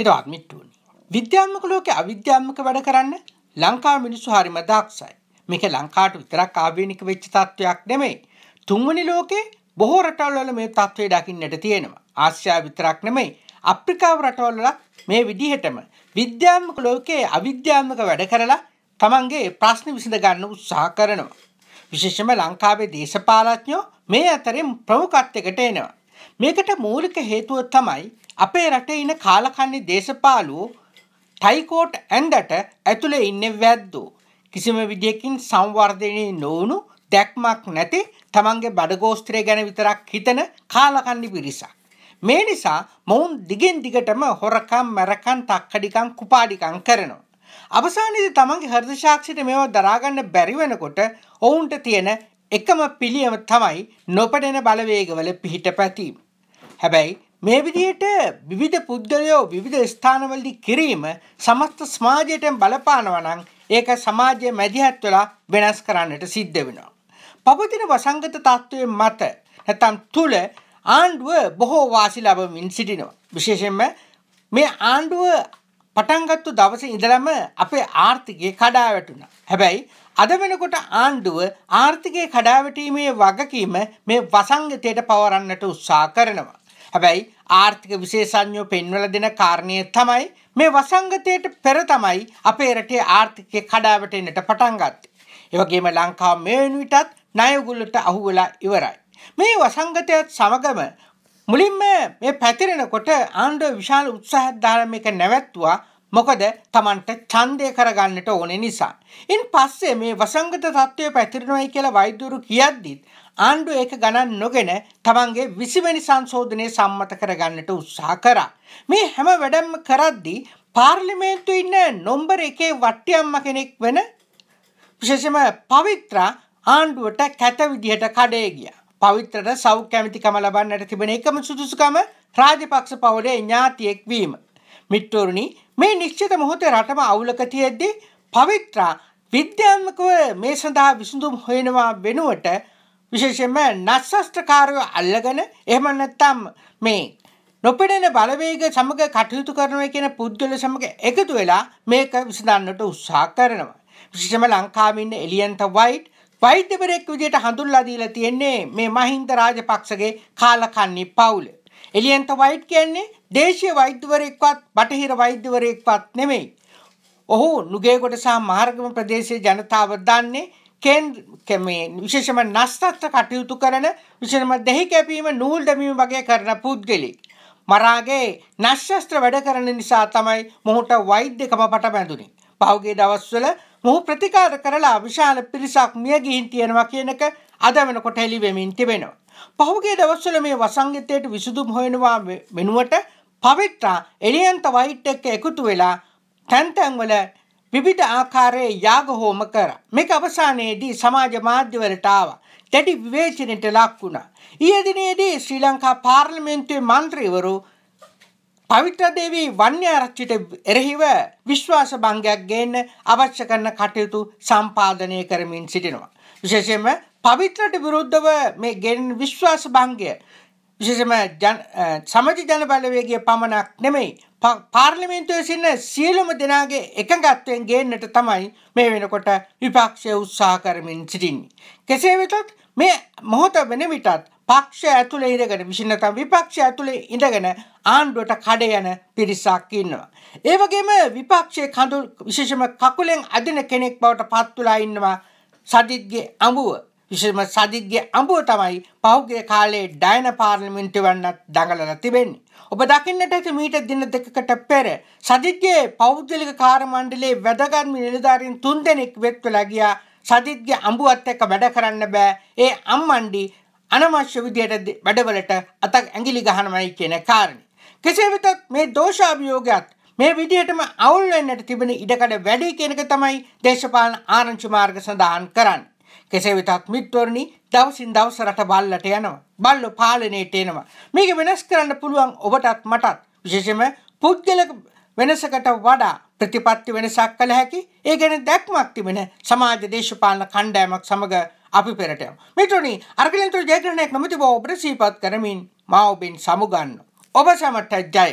හිරවාත්මිට් වුණි. විද්‍යාත්මක ලෝකේ අවිද්‍යාත්මක වැඩ කරන්න ලංකා මිනිස්සු හරිම දක්ෂයි. මේක ලංකාවට විතරක් ආවේනික වෙච්ච තත්ත්වයක් නෙමෙයි. තුන්වැනි ලෝකේ බොහෝ රටවල් වල මේ තත්ත්වය දකින්නට තියෙනවා. ආසියාව විතරක් නෙමෙයි අප්‍රිකාව රටවල් වලත් මේ විදිහටම විද්‍යාත්මක ලෝකයේ අවිද්‍යාත්මක වැඩ කරලා තමන්ගේ ප්‍රශ්න විසඳ ගන්න උත්සාහ කරනවා. විශේෂම ලංකාවේ දේශපාලඥයෝ මේ අතරින් ප්‍රමුඛත්වයකට එනවා. මේකට මූලික හේතුව තමයි අපේ රටේ ඉන කාලකන්නේ දේශපාලුවෝ ටයිකෝට් ඇන්ඩට ඇතුළේ ඉන්න වැද්දෝ. කිසිම විදියකින් සංවර්ධනය නොවුණු දැක්මක් නැති තමන්ගේ බඩගෝස්ත්‍රය ගැන විතරක් හිතන කාලකන්නි පිරිසක්. මේ නිසා මොවුන් දිගෙන් දිගටම හොරකම් මැරකන් තක්කඩිකං කුපාඩිකං කරනවා. අවසානයේ තමන්ගේ හර්දශාක්ෂිට මේව දරාගන්න බැරිවෙනකොට ඔවුන්ට තියෙන එකම පිළියම තමයි නොපටෙන බලවේගවල පිහිට පැතීම. හැබැයි මේ විදියට විවිධ පුද්ගලයෝ විවිධ ස්ථානවලදි කිරීම සමස්ත සමාජයටම බලපානවනං ඒක සමාජය මැදිහත් වෙලා වෙනස් කරන්නට සිද්ධ වෙනවා. පවතින වසංගත තත්ත්වය මත නැතම් තුළ ආණ්ඩුව බොහෝ වාසි ලබමින් සිටිනවා. විශේෂෙන්ම මේ ආණ්ඩුව පටන්ගත්තු දවස ඉඳලම අපේ ආර්ථිකය කඩාවැටුණ. හැබැයි අද වෙනකොට ආණ්ඩුව ආර්ථිකය කඩාවැටීමේ වගකීම මේ වසංගතයට පවරන්නට උත්සා කරනවා. හැබැයි ආර්ථික විශේෂඥෝ පෙන්වල දෙන කාරණය තමයි මේ වසංගතයට පෙර තමයි අපේ රටේ ආර්ථිකය කඩාවැටෙන්නට පටන් ගත්තේ. ඒ වගේම ලංකාව මේ වෙනුවිටත් ණයගුල්ලට අහු වෙලා ඉවරයි. මේ වසංගතයත් සමගම මුලින්ම මේ පැතිරෙනකොට ආණ්ඩුව විශාල උත්සාහයක් දාලා මේක නැවැත්තුවා මොකද Tamanට ඡන්දය කරගන්නට ඕනේ නිසා. ඉන් පස්සේ මේ වසංගත තත්ත්වය පැතිරෙනවයි කියලා වෛද්‍යවරු කියද්දිත් ආණ්ඩුව ඒක ගණන් නොගෙන තමන්ගේ 20 වෙනි සංශෝධනය සම්මත කරගන්නට උත්සාහ කරා. මේ හැම වැඩම කරද්දී පාර්ලිමේන්තුවේ ඉන්න නොම්බර 1 වට්ටියම්ම කෙනෙක් වෙන විශේෂම පවිත්‍රා ආණ්ඩුවට කැත විදිහට කඩේ ගියා. පවිත්‍රට සෞඛ්‍ය ඇමතිකම ලබන්නට තිබෙන එකම සුදුසුකම රාජපක්ෂ පවුලේ ඥාතියෙක් වීම. මිට්ටෝරුනි මේ නිශ්චිත මොහොතේ රටම අවුලක තියෙද්දී පවිත්‍රා විද්‍යාත්මකව මේ සඳහා විසඳුම් හොයනවා වෙනුවට විශේෂයෙන්ම නස්සස්ත්‍රකාරයෝ අල්ලගෙන එහෙම නැත්නම් මේ නොපෙනෙන බලවේග සමග කටයුතු කරනවා කියන පුද්ගල සමග එකතු වෙලා මේක විසඳන්නට උත්සාහ කරනවා. විශේෂම ලංකාවේ ඉන්න එලියන්ත වයිට් වෛද්‍යවරයෙක් විදිහට හඳුන්ලා දීලා තියෙන්නේ මේ මහින්ද රාජපක්ෂගේ කාලකන්ණි පවුලේ. එලියන්ත වයිට් කියන්නේ දේශීය වෛද්‍යවරයෙක්වත් බටහිර වෛද්‍යවරයෙක්වත් නෙමෙයි. ඔහු නුගේගොඩ සහ මහරගම ප්‍රදේශයේ ජනතාව දන්නේ කේන්ද්‍ර මේ විශේෂම නස්තත්ව කටයුතු කරන විශේෂම දෙහි කැපීම නූල් දැමීම වගේ කරන පුද්ගලෙක්. මරාගේ නශස්ත්‍ර වැඩ කරන නිසා තමයි මොහුට වෛද්‍යකම පට බැඳුනේ. පහුගිය දවස්වල මොහු ප්‍රතිකාර කරලා විශාල පිරිසක් මිය ගිහින් තියෙනවා කියන එක අද වෙනකොට හෙළි වෙමින් තිබෙනවා. පහුගේ දවස්වල මේ වසංගිතයට විසුදුම් හොයනවා වෙනුවට පවිට්‍රා එලියන්ත වයිට් එක්ක එකතු වෙලා තැන්තැන්වල විවිධ ආකාරයේ යාග හෝම කර මේක අවසානයේදී සමාජ මාධ්‍යවලට ආවා. දැඩි විවේචනයට ලක් වුණා. ඊයේ දිනේදී ශ්‍රී ලංකා පාර්ලිමේන්තුවේ මන්ත්‍රීවරු පවිත්‍රදේවී වන්‍යාරච්චිට එරෙහිව විශ්වාස භංගයක් ගේන්න අවශ්‍ය කරන කටයුතු සම්පාදනය කරමින් සිටිනවා. විශේෂයෙන්ම පවිත්‍රට විරුද්ධව මේ ගෙන් විශ්වාස භංගය විශේෂම සමජ ජනබලවේගය පමණක් නෙමෙයි පාර්ලිමේන්තුවේ සින්න සියලුම දෙනාගේ එකඟත්වයෙන් ගේන්නට තමයි මේ වෙනකොට විපක්ෂය උත්සාහ කරමින් සිටින්නේ. කෙසේ වෙතත් මේ මොහොත වෙන විටත් පක්ෂ ඇතුළේ ඉඳගෙන විශින්න තම විපක්ෂ ඇතුළේ ඉඳගෙන ආණ්ඩුවට කඩ යන පිරිසක් ඉන්නවා. ඒ වගේම විපක්ෂයේ කඳු විශේෂම කකුලෙන් අදින කෙනෙක් බවට පත් වෙලා ඉන්නවා සදිත්ගේ අඹුව. විශේෂම සදිත්ගේ අඹුව තමයි පහුගිය කාලේ ඩයන පාර්ලිමේන්තුව වන්නත් දඟලලා තිබෙන්නේ. ඔබ දකින්නට ඇති මීට දින දෙකකට පෙර සදිත්ගේ පෞද්ගලික කාර්ය මණ්ඩලයේ වැදගත් නිලධාරීන් තුන්දෙනෙක් වෙත් වෙලා ගියා සදිත්ගේ අඹුවත් එක්ක වැඩ කරන්න බෑ ඒ අම්මණ්ඩි අනවශ්‍ය විදියට වැඩවලට අතක් ඇඟිලි ගහනවයි කියන කාරණේ. කෙසේ වෙතත් මේ දෝෂාභියෝගයත් මේ විදිහටම අවුල් වෙන්නට තිබෙන ඉඩකඩ වැඩි කියන එක තමයි දේශපාලන ආරංචි මාර්ග සඳහන් කරන්නේ. කෙසේ වෙතත් මිත්වරණි දවසින් දවස රට බල්ලට යනවා. බල්ලෝ පාලනයට එනවා. මේක වෙනස් කරන්න පුළුවන් ඔබටත් මටත්. විශේෂයෙන්ම පුද්ගලික වෙනසකට වඩා ප්‍රතිපත්ති වෙනසක් කළ හැකි ඒ ගැන දැක්මක් තිබෙන සමාජ දේශපාලන කණ්ඩායමක් සමග අපි පෙරට යමු. මිතුනි අර්ගලෙන්තු ජයග්‍රහණයක් නොමැති බව ඔබට සිහිපත් කරමින් මා ඔබෙන් සමුගන්නවා. ඔබ සැමට ජය